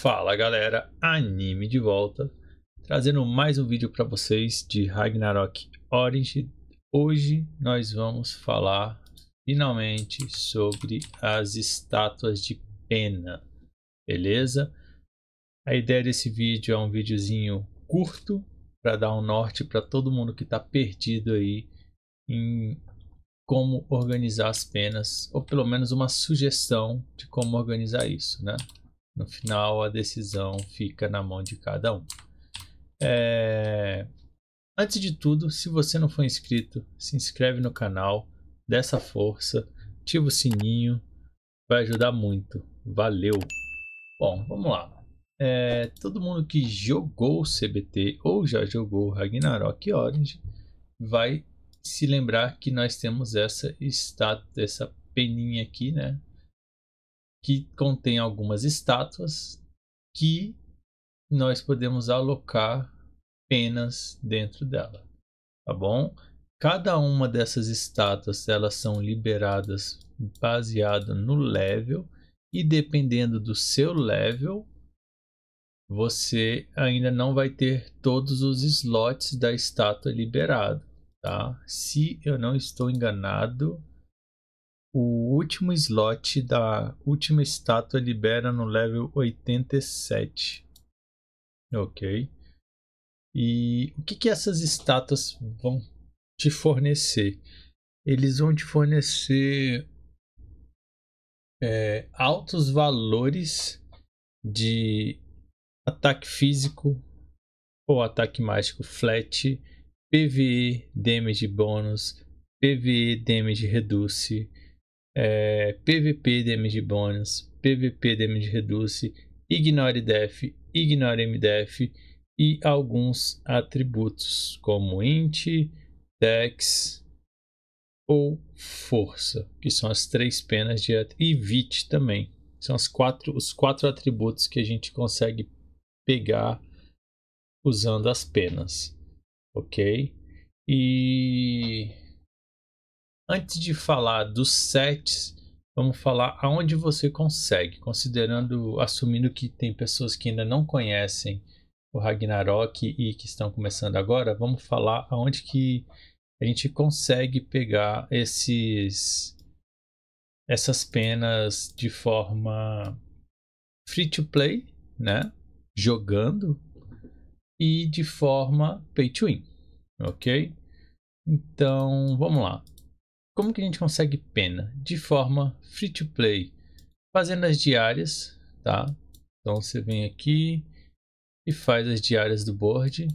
Fala galera, anime de volta, trazendo mais um vídeo para vocês de Ragnarok Orange. Hoje nós vamos falar finalmente sobre as estátuas de pena, beleza? A ideia desse vídeo é um videozinho curto para dar um norte para todo mundo que está perdido aí em como organizar as penas, ou pelo menos uma sugestão de como organizar isso, né? No final, a decisão fica na mão de cada um. É... Antes de tudo, se você não for inscrito, se inscreve no canal, dessa essa força, ativa o sininho, vai ajudar muito. Valeu! Bom, vamos lá. É, todo mundo que jogou CBT ou já jogou Ragnarok Orange vai se lembrar que nós temos essa estátua, essa peninha aqui, né? que contém algumas estátuas que nós podemos alocar penas dentro dela, tá bom? Cada uma dessas estátuas elas são liberadas baseado no level e dependendo do seu level você ainda não vai ter todos os slots da estátua liberado, tá? Se eu não estou enganado, o último slot da última estátua libera no level 87. Ok. E o que, que essas estátuas vão te fornecer? Eles vão te fornecer é, altos valores de ataque físico ou ataque mágico flat, PVE damage bônus, PVE damage reduce é, PVP damage bonus, PVP damage reduce, ignore def, ignore mdef e alguns atributos como int, dex ou força, que são as três penas de e vit também. São as quatro, os quatro atributos que a gente consegue pegar usando as penas, ok? E Antes de falar dos sets, vamos falar aonde você consegue, considerando, assumindo que tem pessoas que ainda não conhecem o Ragnarok e que estão começando agora, vamos falar aonde que a gente consegue pegar esses essas penas de forma free to play, né? Jogando e de forma pay to win, ok? Então vamos lá. Como que a gente consegue pena? De forma free to play, fazendo as diárias, tá? Então você vem aqui e faz as diárias do board,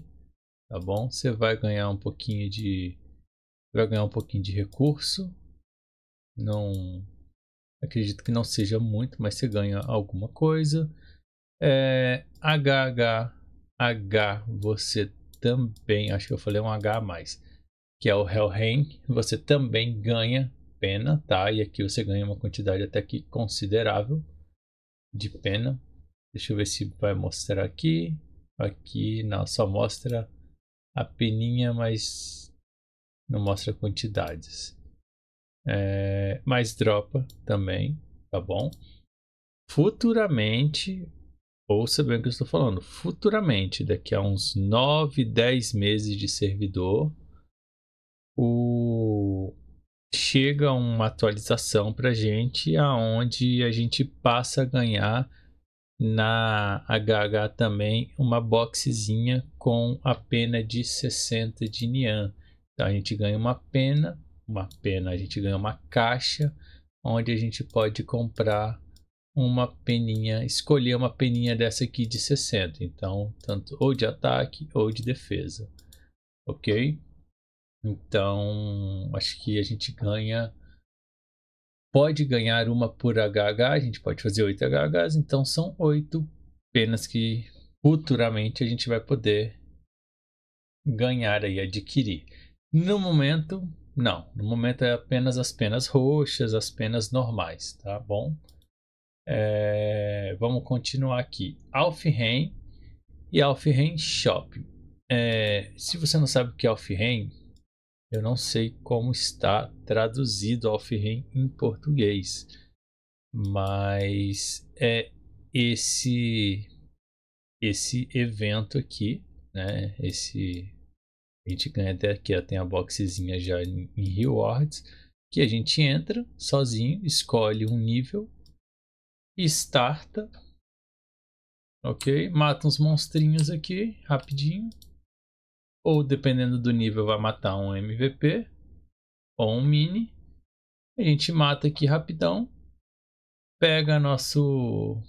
tá bom? Você vai ganhar um pouquinho de vai ganhar um pouquinho de recurso. Não acredito que não seja muito, mas você ganha alguma coisa. É, HH, H, você também, acho que eu falei um H a mais que é o Helheim, você também ganha pena, tá? E aqui você ganha uma quantidade até que considerável de pena. Deixa eu ver se vai mostrar aqui. Aqui não, só mostra a peninha, mas não mostra quantidades. É, mais dropa também, tá bom? Futuramente, ouça bem o que eu estou falando, futuramente, daqui a uns 9, 10 meses de servidor, o chega uma atualização para gente, aonde a gente passa a ganhar na HH também uma boxezinha com a pena de 60 de Nian. Então a gente ganha uma pena, uma pena, a gente ganha uma caixa onde a gente pode comprar uma peninha, escolher uma peninha dessa aqui de 60. Então, tanto ou de ataque ou de defesa. OK? Então, acho que a gente ganha. Pode ganhar uma por HH, a gente pode fazer 8 HHs, então são 8 penas que futuramente a gente vai poder ganhar aí, adquirir. No momento, não. No momento é apenas as penas roxas, as penas normais, tá bom? É, vamos continuar aqui. Alfheim e Alfheim Shop. É, se você não sabe o que é Alfheim, eu não sei como está traduzido Alfheim em português, mas é esse esse evento aqui, né? Esse a gente ganha até aqui, ó, tem a boxezinha já em, em rewards, que a gente entra sozinho, escolhe um nível, starta, ok? Mata uns monstrinhos aqui, rapidinho, ou dependendo do nível vai matar um MVP ou um mini. A gente mata aqui rapidão, pega nosso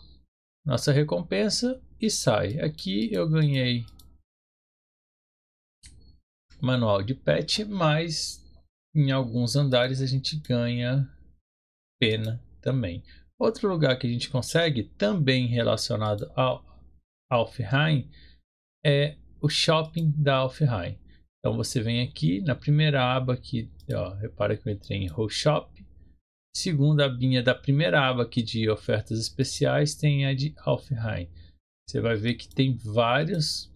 nossa recompensa e sai. Aqui eu ganhei manual de pet, mas em alguns andares a gente ganha pena também. Outro lugar que a gente consegue, também relacionado ao Alfheim, é o shopping da Alfheim. Então você vem aqui na primeira aba aqui, ó, repara que eu entrei em Whole Shop. Segunda abinha da primeira aba aqui de ofertas especiais tem a de Alfheim. Você vai ver que tem vários,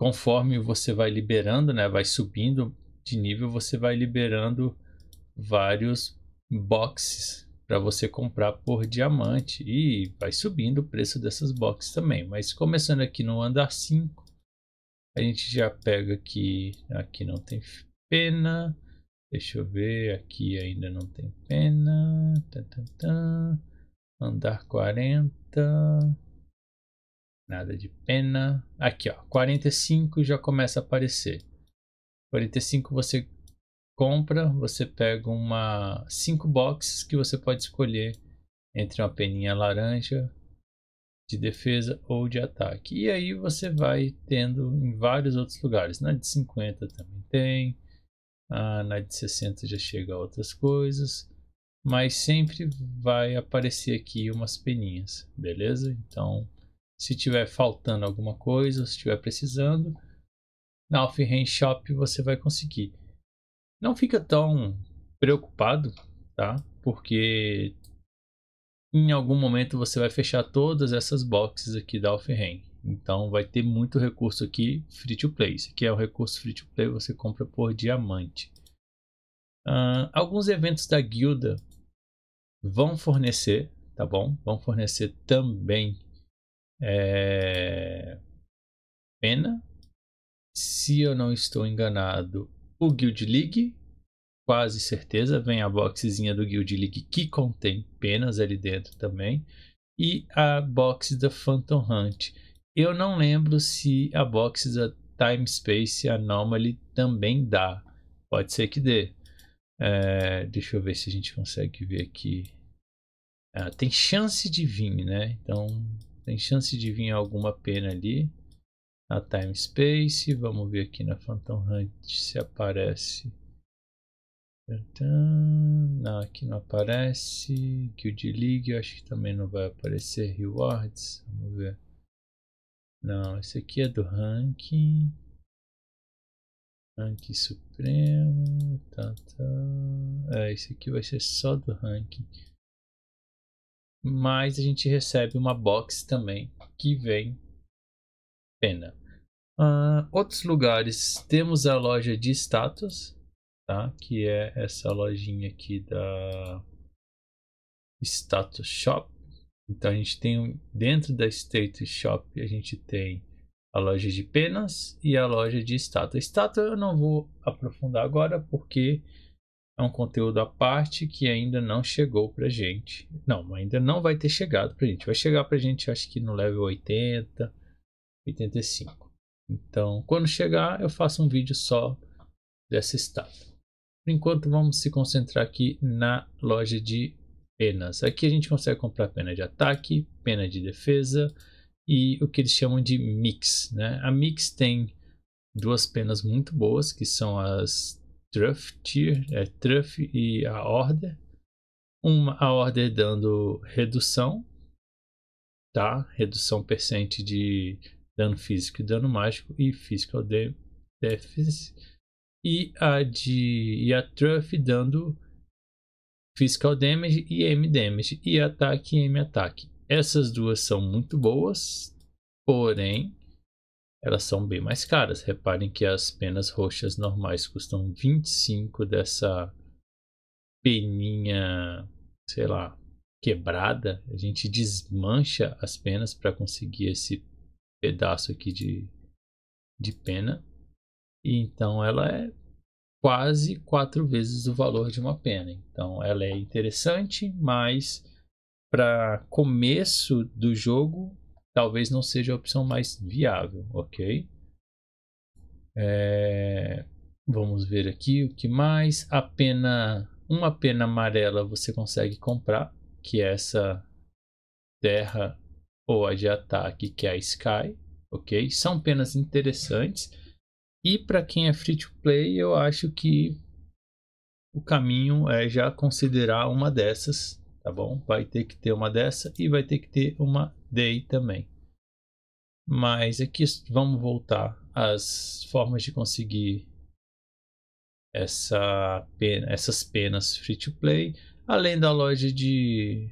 conforme você vai liberando, né, vai subindo de nível, você vai liberando vários boxes para você comprar por diamante e vai subindo o preço dessas boxes também. Mas começando aqui no andar 5, a gente já pega aqui, aqui não tem pena. Deixa eu ver, aqui ainda não tem pena. Andar 40. Nada de pena. Aqui, ó, 45 já começa a aparecer. 45 você compra, você pega uma cinco boxes que você pode escolher entre uma peninha laranja de defesa ou de ataque. E aí você vai tendo em vários outros lugares. Na de 50 também tem, ah, na de 60 já chega a outras coisas, mas sempre vai aparecer aqui umas peninhas, beleza? Então, se tiver faltando alguma coisa, se tiver precisando, na Alf Hand Shop você vai conseguir. Não fica tão preocupado, tá? Porque em algum momento você vai fechar todas essas boxes aqui da Offhand. Então vai ter muito recurso aqui free to play. Isso aqui é o recurso free to play, você compra por diamante. Uh, alguns eventos da guilda vão fornecer, tá bom? Vão fornecer também é, pena. Se eu não estou enganado, o Guild League quase certeza, vem a boxezinha do Guild League que contém penas ali dentro também. E a box da Phantom Hunt. Eu não lembro se a box da Time Space Anomaly também dá. Pode ser que dê. É, deixa eu ver se a gente consegue ver aqui. Ah, tem chance de vir, né? Então, tem chance de vir alguma pena ali. Na Time Space. Vamos ver aqui na Phantom Hunt se aparece. Não, aqui não aparece. Guild League, eu acho que também não vai aparecer. Rewards, vamos ver. Não, esse aqui é do ranking. Ranking Supremo. Tá, tá. É, esse aqui vai ser só do ranking. Mas a gente recebe uma box também que vem pena. Uh, outros lugares, temos a loja de status, tá? Que é essa lojinha aqui da Status Shop. Então a gente tem dentro da Status Shop a gente tem a loja de penas e a loja de estátua. Estátua eu não vou aprofundar agora porque é um conteúdo à parte que ainda não chegou pra gente. Não, ainda não vai ter chegado pra gente. Vai chegar pra gente acho que no level 80, 85. Então, quando chegar, eu faço um vídeo só dessa estátua. Por enquanto, vamos se concentrar aqui na loja de penas. Aqui a gente consegue comprar pena de ataque, pena de defesa e o que eles chamam de mix. Né? A mix tem duas penas muito boas, que são as Truff Tier, é, Truff e a Order. Uma, a Order dando redução, tá? Redução percente de dano físico e dano mágico e Physical de e a de e a Truff dando Physical Damage e M Damage e ataque e M ataque. Essas duas são muito boas, porém elas são bem mais caras. Reparem que as penas roxas normais custam 25 dessa peninha, sei lá, quebrada. A gente desmancha as penas para conseguir esse pedaço aqui de, de pena. Então ela é quase quatro vezes o valor de uma pena. Então ela é interessante, mas para começo do jogo talvez não seja a opção mais viável, ok? É... Vamos ver aqui o que mais. A pena, uma pena amarela você consegue comprar, que é essa terra ou a de ataque, que é a Sky, ok? São penas interessantes e para quem é free to play, eu acho que o caminho é já considerar uma dessas, tá bom? Vai ter que ter uma dessa e vai ter que ter uma day também. Mas aqui é vamos voltar às formas de conseguir essa pena, essas penas free to play. Além da loja de,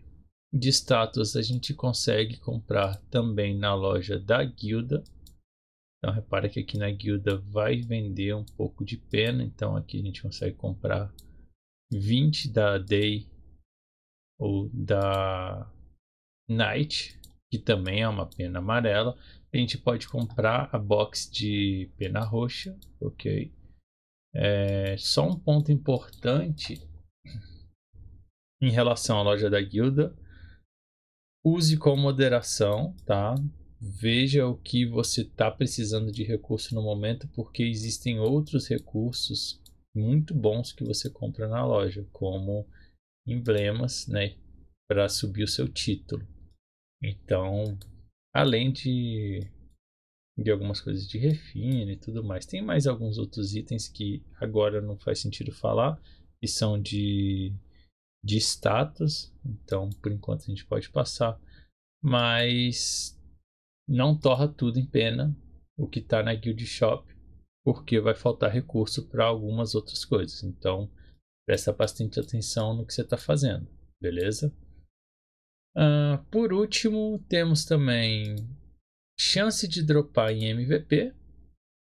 de status, a gente consegue comprar também na loja da guilda então repara que aqui na guilda vai vender um pouco de pena, então aqui a gente consegue comprar 20 da Day ou da Night, que também é uma pena amarela. A gente pode comprar a box de pena roxa, ok? É, só um ponto importante em relação à loja da guilda. Use com moderação, tá? veja o que você está precisando de recurso no momento, porque existem outros recursos muito bons que você compra na loja, como emblemas, né, para subir o seu título. Então, além de de algumas coisas de refino e tudo mais, tem mais alguns outros itens que agora não faz sentido falar, e são de de status. Então, por enquanto a gente pode passar, mas não torra tudo em pena o que está na Guild Shop, porque vai faltar recurso para algumas outras coisas. Então, presta bastante atenção no que você está fazendo, beleza? Uh, por último, temos também chance de dropar em MVP,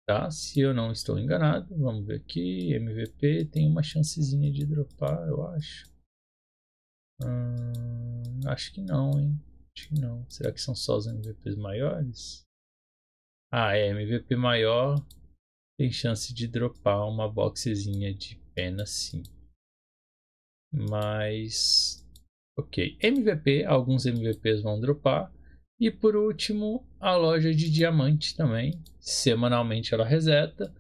tá? Se eu não estou enganado, vamos ver aqui, MVP tem uma chancezinha de dropar, eu acho. Hum, acho que não, hein? Acho que não. Será que são só os MVPs maiores? Ah, é. MVP maior tem chance de dropar uma boxezinha de pena sim. Mas. Ok. MVP, alguns MVPs vão dropar. E por último, a loja de diamante também. Semanalmente ela reseta.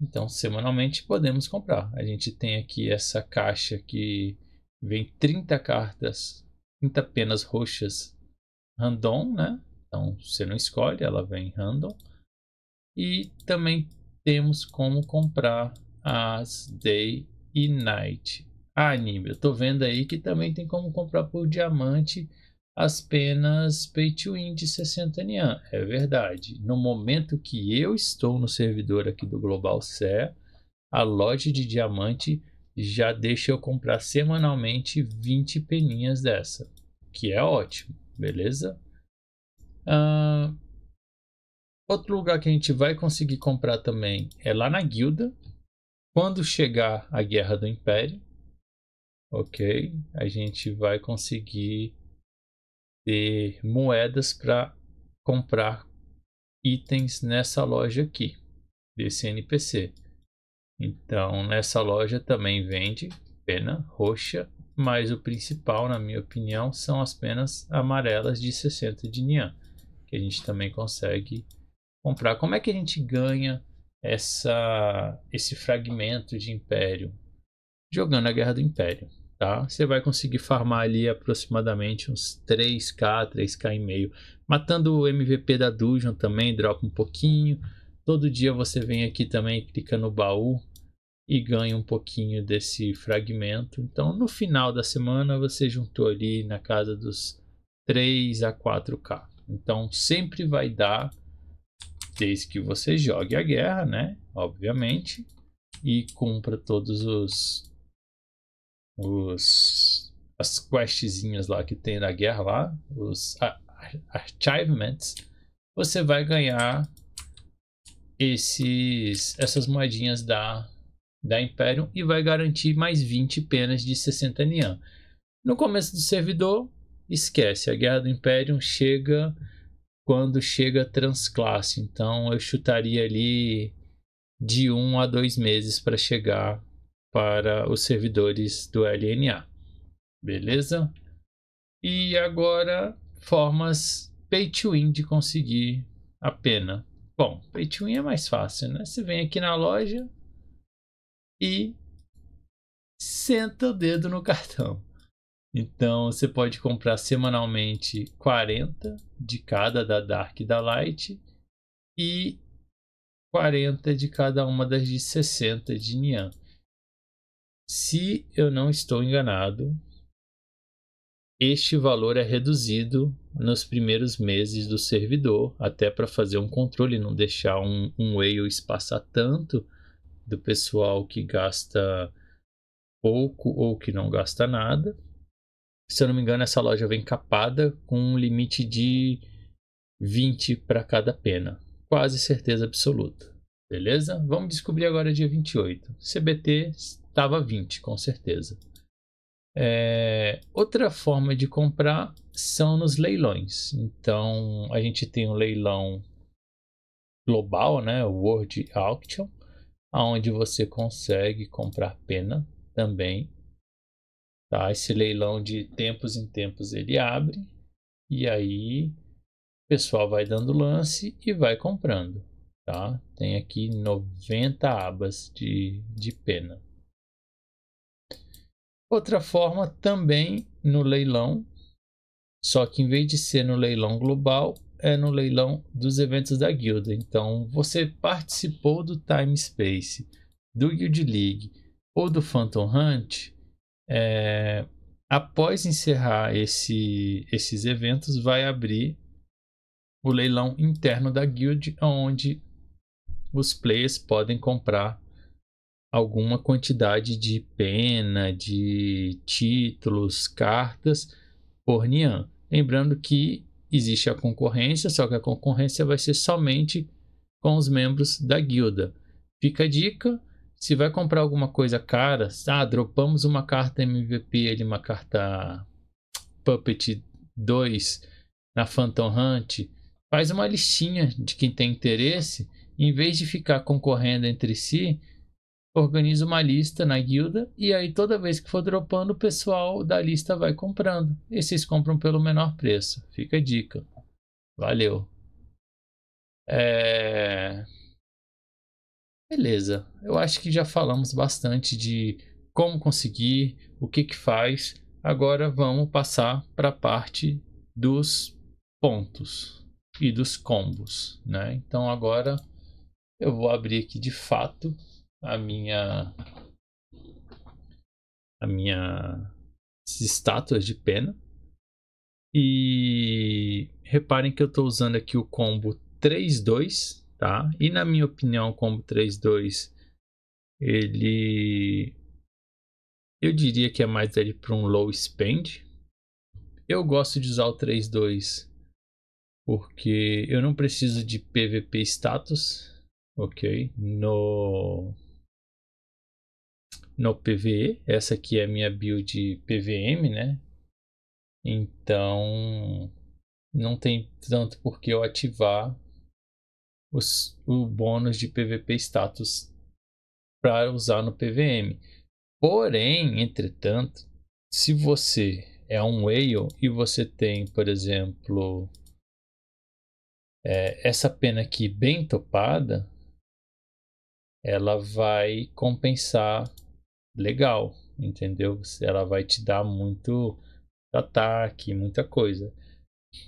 Então, semanalmente podemos comprar. A gente tem aqui essa caixa que vem 30 cartas, 30 penas roxas random, né? Então você não escolhe, ela vem random. E também temos como comprar as day e night. Ah, Nimble, eu tô vendo aí que também tem como comprar por diamante as penas pay to win de 60 Nian. É verdade. No momento que eu estou no servidor aqui do Global Ser, a loja de diamante já deixa eu comprar semanalmente 20 peninhas dessa, que é ótimo beleza? Ah, outro lugar que a gente vai conseguir comprar também é lá na guilda. Quando chegar a Guerra do Império, ok? A gente vai conseguir ter moedas para comprar itens nessa loja aqui, desse NPC. Então, nessa loja também vende pena roxa mas o principal, na minha opinião, são as penas amarelas de 60 de Nian, que a gente também consegue comprar. Como é que a gente ganha essa, esse fragmento de império? Jogando a Guerra do Império, tá? Você vai conseguir farmar ali aproximadamente uns 3k, 3k e meio, matando o MVP da Dungeon também, dropa um pouquinho. Todo dia você vem aqui também, clica no baú, e ganha um pouquinho desse fragmento. Então, no final da semana, você juntou ali na casa dos 3 a 4K. Então, sempre vai dar, desde que você jogue a guerra, né? Obviamente, e cumpra todos os, os as questzinhas lá que tem na guerra lá, os achievements, você vai ganhar esses essas moedinhas da da Imperium e vai garantir mais 20 penas de 60 Nian. No começo do servidor, esquece, a Guerra do Império chega quando chega transclasse, então eu chutaria ali de 1 um a 2 meses para chegar para os servidores do LNA. Beleza? E agora, formas pay to win de conseguir a pena. Bom, pay to win é mais fácil, né? Você vem aqui na loja, e senta o dedo no cartão. Então você pode comprar semanalmente 40 de cada da Dark e da Light e 40 de cada uma das de 60 de Nian. Se eu não estou enganado, este valor é reduzido nos primeiros meses do servidor, até para fazer um controle, não deixar um, um whale espaçar tanto do pessoal que gasta pouco ou que não gasta nada. Se eu não me engano, essa loja vem capada com um limite de 20 para cada pena. Quase certeza absoluta. Beleza? Vamos descobrir agora dia 28. CBT estava 20, com certeza. É, outra forma de comprar são nos leilões. Então, a gente tem um leilão global, né? World Auction, aonde você consegue comprar pena também. Tá? Esse leilão de tempos em tempos ele abre e aí o pessoal vai dando lance e vai comprando. Tá? Tem aqui 90 abas de, de pena. Outra forma também no leilão, só que em vez de ser no leilão global, é no leilão dos eventos da guilda. Então, você participou do Time Space, do Guild League ou do Phantom Hunt, é, após encerrar esse, esses eventos, vai abrir o leilão interno da guild, onde os players podem comprar alguma quantidade de pena, de títulos, cartas por Nian. Lembrando que existe a concorrência, só que a concorrência vai ser somente com os membros da guilda. Fica a dica, se vai comprar alguma coisa cara, ah, dropamos uma carta MVP ali, uma carta Puppet 2 na Phantom Hunt, faz uma listinha de quem tem interesse, em vez de ficar concorrendo entre si, organiza uma lista na guilda e aí toda vez que for dropando, o pessoal da lista vai comprando. E vocês compram pelo menor preço. Fica a dica. Valeu. É... Beleza. Eu acho que já falamos bastante de como conseguir, o que que faz. Agora vamos passar para a parte dos pontos e dos combos, né? Então agora eu vou abrir aqui de fato a minha a minha estátuas de pena. E reparem que eu estou usando aqui o combo 3-2, tá? E na minha opinião, o combo 3-2, ele... Eu diria que é mais ele para um low spend. Eu gosto de usar o 3-2 porque eu não preciso de PVP status, ok? No no PVE. Essa aqui é a minha build PVM, né? Então, não tem tanto por que eu ativar os, o bônus de PVP status para usar no PVM. Porém, entretanto, se você é um whale e você tem, por exemplo, é, essa pena aqui bem topada, ela vai compensar legal, entendeu? Ela vai te dar muito ataque, muita coisa.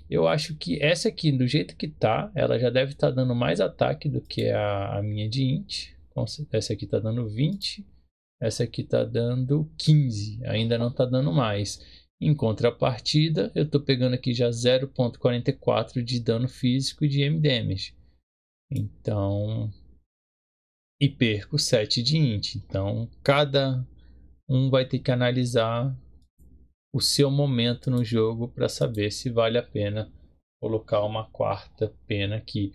Eu acho que essa aqui, do jeito que tá, ela já deve estar tá dando mais ataque do que a, a minha de int. Essa aqui tá dando 20, essa aqui tá dando 15, ainda não tá dando mais. Em contrapartida, eu tô pegando aqui já 0.44 de dano físico e de M damage. Então, e perco 7 de int. Então, cada um vai ter que analisar o seu momento no jogo para saber se vale a pena colocar uma quarta pena aqui.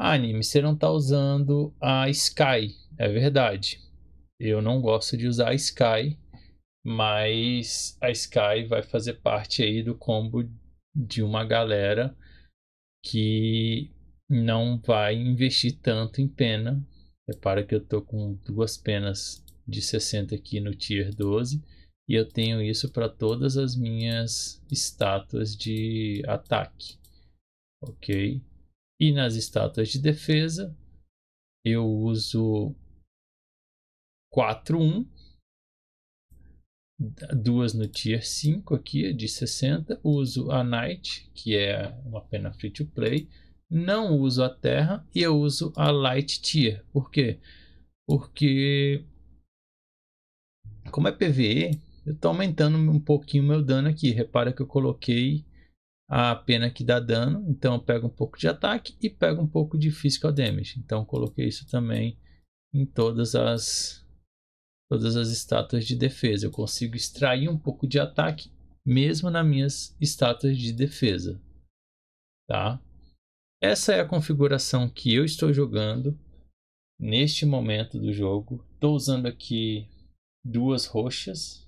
Ah, anime, você não está usando a Sky, é verdade. Eu não gosto de usar a Sky, mas a Sky vai fazer parte aí do combo de uma galera que não vai investir tanto em pena Repara que eu estou com duas penas de 60 aqui no Tier 12. E eu tenho isso para todas as minhas estátuas de ataque. Ok? E nas estátuas de defesa, eu uso 4-1. Duas no Tier 5 aqui, de 60. Uso a Knight, que é uma pena free to play não uso a Terra e eu uso a Light Tier. Por quê? Porque como é PVE, eu estou aumentando um pouquinho meu dano aqui. Repara que eu coloquei a pena que dá dano, então eu pego um pouco de ataque e pego um pouco de physical damage. Então coloquei isso também em todas as todas as estátuas de defesa. Eu consigo extrair um pouco de ataque mesmo nas minhas estátuas de defesa. Tá? Essa é a configuração que eu estou jogando neste momento do jogo. Estou usando aqui duas roxas,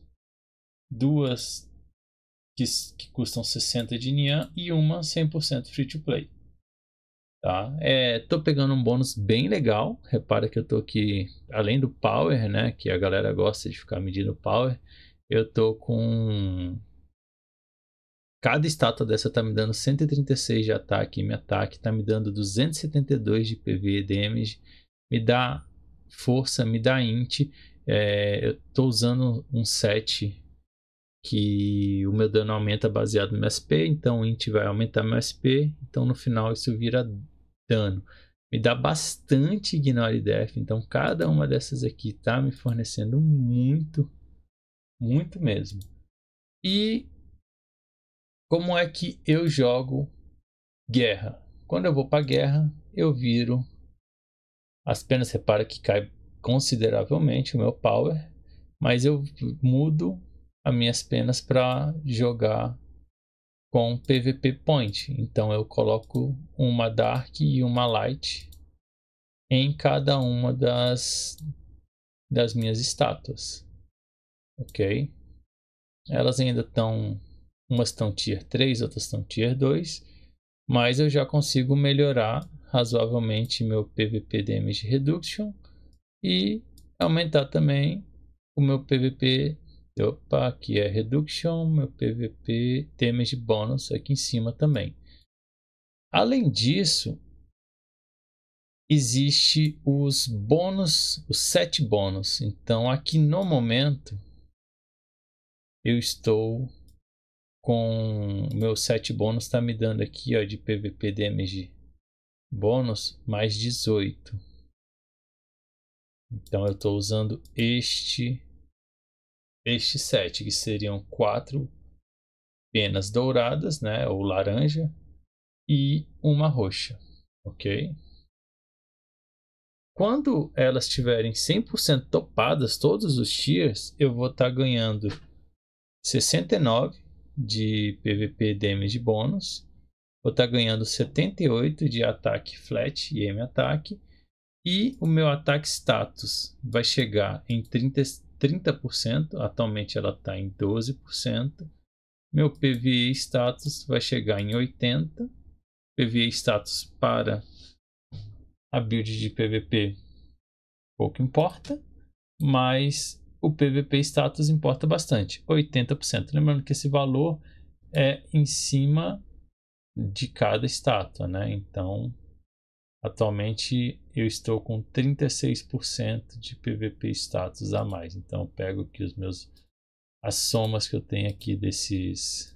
duas que, que custam 60 de Nian e uma 100% free to play. Tá? É, tô pegando um bônus bem legal. Repara que eu tô aqui, além do power, né? Que a galera gosta de ficar medindo power. Eu tô com Cada estátua dessa tá me dando 136 de ataque. e me ataque tá me dando 272 de PV damage. Me dá força, me dá int. É, eu tô usando um set que o meu dano aumenta baseado no meu SP. Então o int vai aumentar meu SP. Então no final isso vira dano. Me dá bastante ignore death. Então cada uma dessas aqui tá me fornecendo muito. Muito mesmo. E como é que eu jogo guerra? Quando eu vou para guerra, eu viro as penas. Repara que cai consideravelmente o meu power, mas eu mudo as minhas penas para jogar com PVP Point. Então eu coloco uma Dark e uma Light em cada uma das, das minhas estátuas. Ok? Elas ainda estão umas estão tier 3, outras estão tier 2, mas eu já consigo melhorar razoavelmente meu PVP Damage Reduction e aumentar também o meu PVP, opa, aqui é Reduction, meu PVP Damage Bonus aqui em cima também. Além disso, existe os bônus, os sete bônus. Então, aqui no momento, eu estou com o meu set bônus está me dando aqui ó, de PVP damage bônus mais 18. Então eu estou usando este este set que seriam quatro penas douradas, né, ou laranja e uma roxa, ok? Quando elas estiverem 100% topadas todos os tiers, eu vou estar tá ganhando 69 de PVP damage bônus. Vou estar tá ganhando 78 de ataque flat e M ataque. E o meu ataque status vai chegar em 30, 30% atualmente ela está em 12%. Meu PVE status vai chegar em 80%. PVE status para a build de PVP pouco importa, mas o PVP status importa bastante, 80%. Lembrando que esse valor é em cima de cada estátua, né? Então, atualmente eu estou com 36% de PVP status a mais. Então, eu pego aqui os meus as somas que eu tenho aqui desses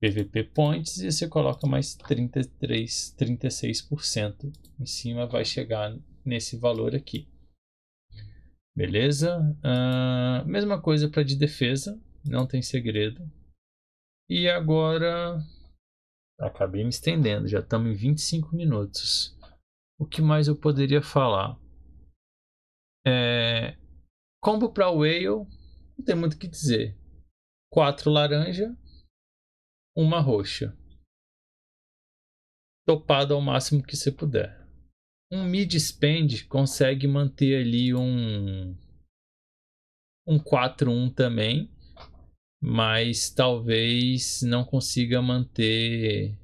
PVP points e você coloca mais 33, 36% em cima vai chegar nesse valor aqui. Beleza? Uh, mesma coisa para de defesa, não tem segredo. E agora. Acabei me estendendo, já estamos em 25 minutos. O que mais eu poderia falar? É, combo para Whale, não tem muito o que dizer. Quatro laranja, uma roxa. Topado ao máximo que você puder um mid spend consegue manter ali um um 4-1 também, mas talvez não consiga manter,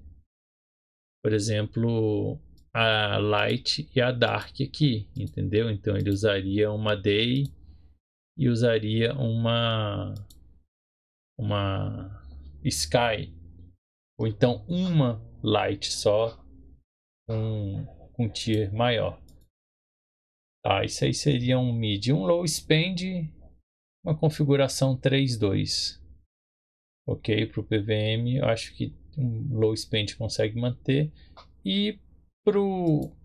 por exemplo, a light e a dark aqui, entendeu? Então ele usaria uma day e usaria uma uma sky ou então uma light só um com tier maior. Tá, isso aí seria um mid, um low spend, uma configuração 3-2. Ok, para o PVM eu acho que um low spend consegue manter. E para o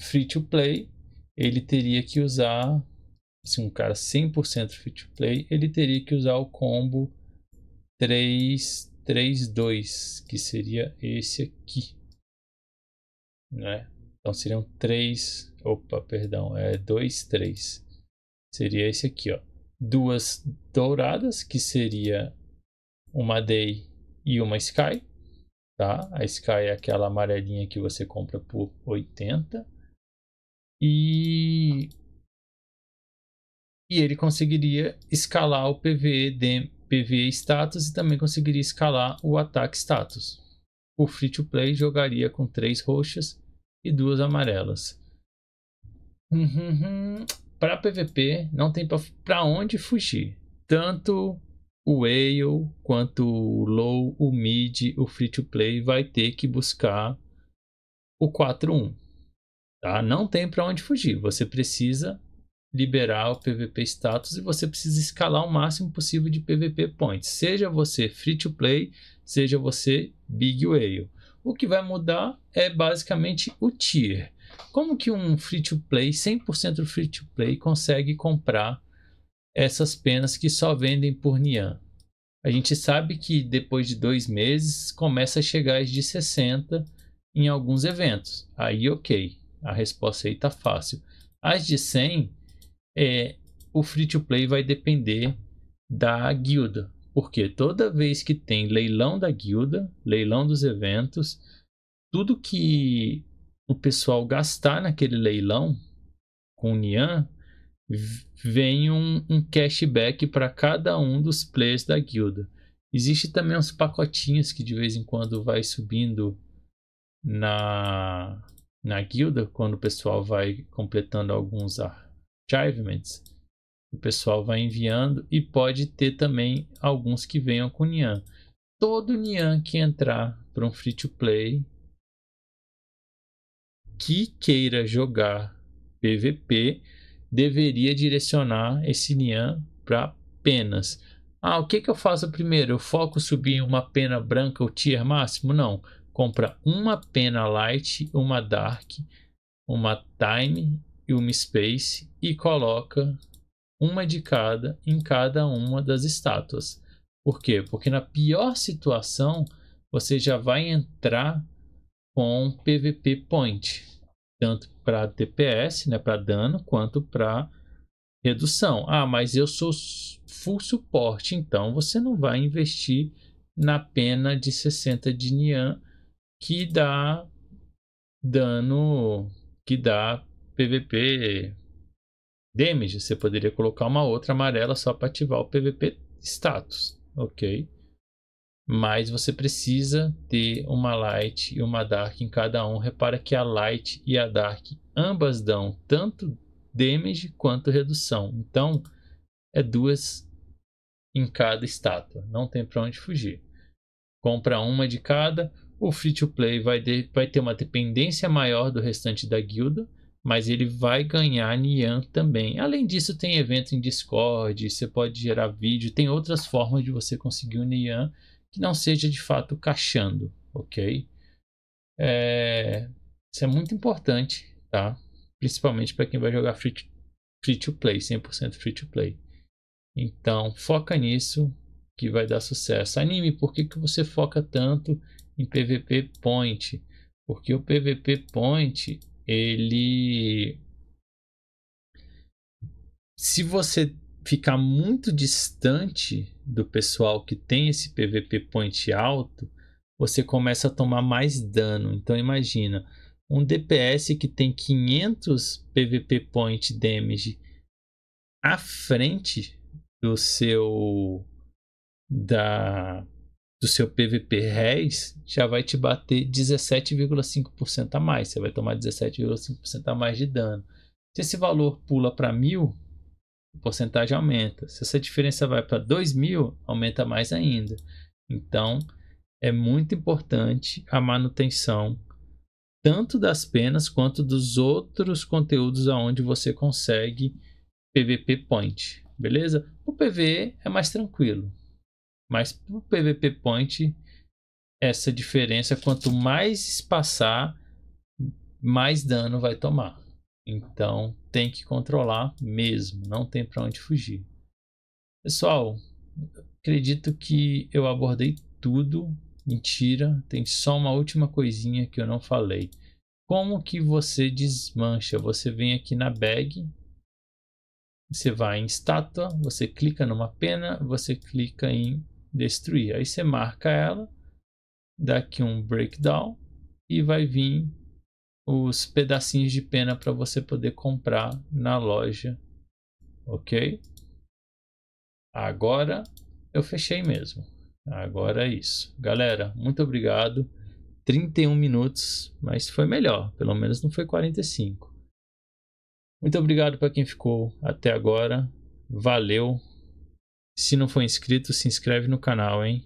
free to play, ele teria que usar, se um cara 100% free to play, ele teria que usar o combo 3, 3, 2, que seria esse aqui, né? Então seriam três. Opa, perdão, é dois, três. Seria esse aqui, ó. Duas douradas, que seria uma Day e uma Sky. Tá? A Sky é aquela amarelinha que você compra por 80. E e ele conseguiria escalar o PVE, de, PVE status e também conseguiria escalar o ataque status. O free to play jogaria com três roxas e duas amarelas. Uhum, uhum. Para PVP, não tem para onde fugir. Tanto o whale quanto o low, o mid, o free to play vai ter que buscar o 4-1. Tá? Não tem para onde fugir. Você precisa liberar o PVP status e você precisa escalar o máximo possível de PVP points. Seja você free to play, seja você big whale. O que vai mudar é basicamente o tier. Como que um free to play, 100% free to play, consegue comprar essas penas que só vendem por Nian? A gente sabe que depois de dois meses começa a chegar as de 60 em alguns eventos. Aí, ok, a resposta aí tá fácil. As de 100, é, o free to play vai depender da guilda. Porque toda vez que tem leilão da guilda, leilão dos eventos, tudo que o pessoal gastar naquele leilão com o Nian, vem um, um cashback para cada um dos players da guilda. Existe também uns pacotinhos que de vez em quando vai subindo na, na guilda, quando o pessoal vai completando alguns achievements o pessoal vai enviando e pode ter também alguns que venham com Nian. Todo Nian que entrar para um free to play que queira jogar PVP deveria direcionar esse Nian para penas. Ah, o que, que eu faço primeiro? Eu foco subir uma pena branca, o tier máximo? Não. Compra uma pena light, uma dark, uma time e uma space e coloca uma de cada em cada uma das estátuas. Por quê? Porque na pior situação você já vai entrar com PVP point, tanto para DPS, né, para dano, quanto para redução. Ah, mas eu sou full suporte, então você não vai investir na pena de 60 de Nian que dá dano, que dá PVP damage, você poderia colocar uma outra amarela só para ativar o PVP status, ok? Mas você precisa ter uma light e uma dark em cada um. Repara que a light e a dark ambas dão tanto damage quanto redução. Então, é duas em cada estátua, não tem para onde fugir. Compra uma de cada, o free to play vai, de, vai ter uma dependência maior do restante da guilda, mas ele vai ganhar Nian também. Além disso, tem evento em Discord, você pode gerar vídeo, tem outras formas de você conseguir o Nian que não seja de fato cachando, ok? É... Isso é muito importante, tá? Principalmente para quem vai jogar free to, free to play, 100% free to play. Então, foca nisso que vai dar sucesso. Anime, por que, que você foca tanto em PVP Point? Porque o PVP Point ele se você ficar muito distante do pessoal que tem esse PVP point alto, você começa a tomar mais dano. Então imagina, um DPS que tem 500 PVP point damage à frente do seu da do seu PVP RES já vai te bater 17,5% a mais. Você vai tomar 17,5% a mais de dano. Se esse valor pula para 1.000, a porcentagem aumenta. Se essa diferença vai para 2.000, aumenta mais ainda. Então, é muito importante a manutenção tanto das penas quanto dos outros conteúdos aonde você consegue PVP point, beleza? O PVE é mais tranquilo, mas para o PVP Point, essa diferença, quanto mais espaçar, mais dano vai tomar. Então tem que controlar mesmo, não tem para onde fugir. Pessoal, acredito que eu abordei tudo. Mentira, tem só uma última coisinha que eu não falei. Como que você desmancha? Você vem aqui na bag, você vai em estátua, você clica numa pena, você clica em destruir. Aí você marca ela, dá aqui um breakdown e vai vir os pedacinhos de pena para você poder comprar na loja, ok? Agora eu fechei mesmo. Agora é isso. Galera, muito obrigado. 31 minutos, mas foi melhor, pelo menos não foi 45. Muito obrigado para quem ficou até agora. Valeu. Se não for inscrito, se inscreve no canal, hein?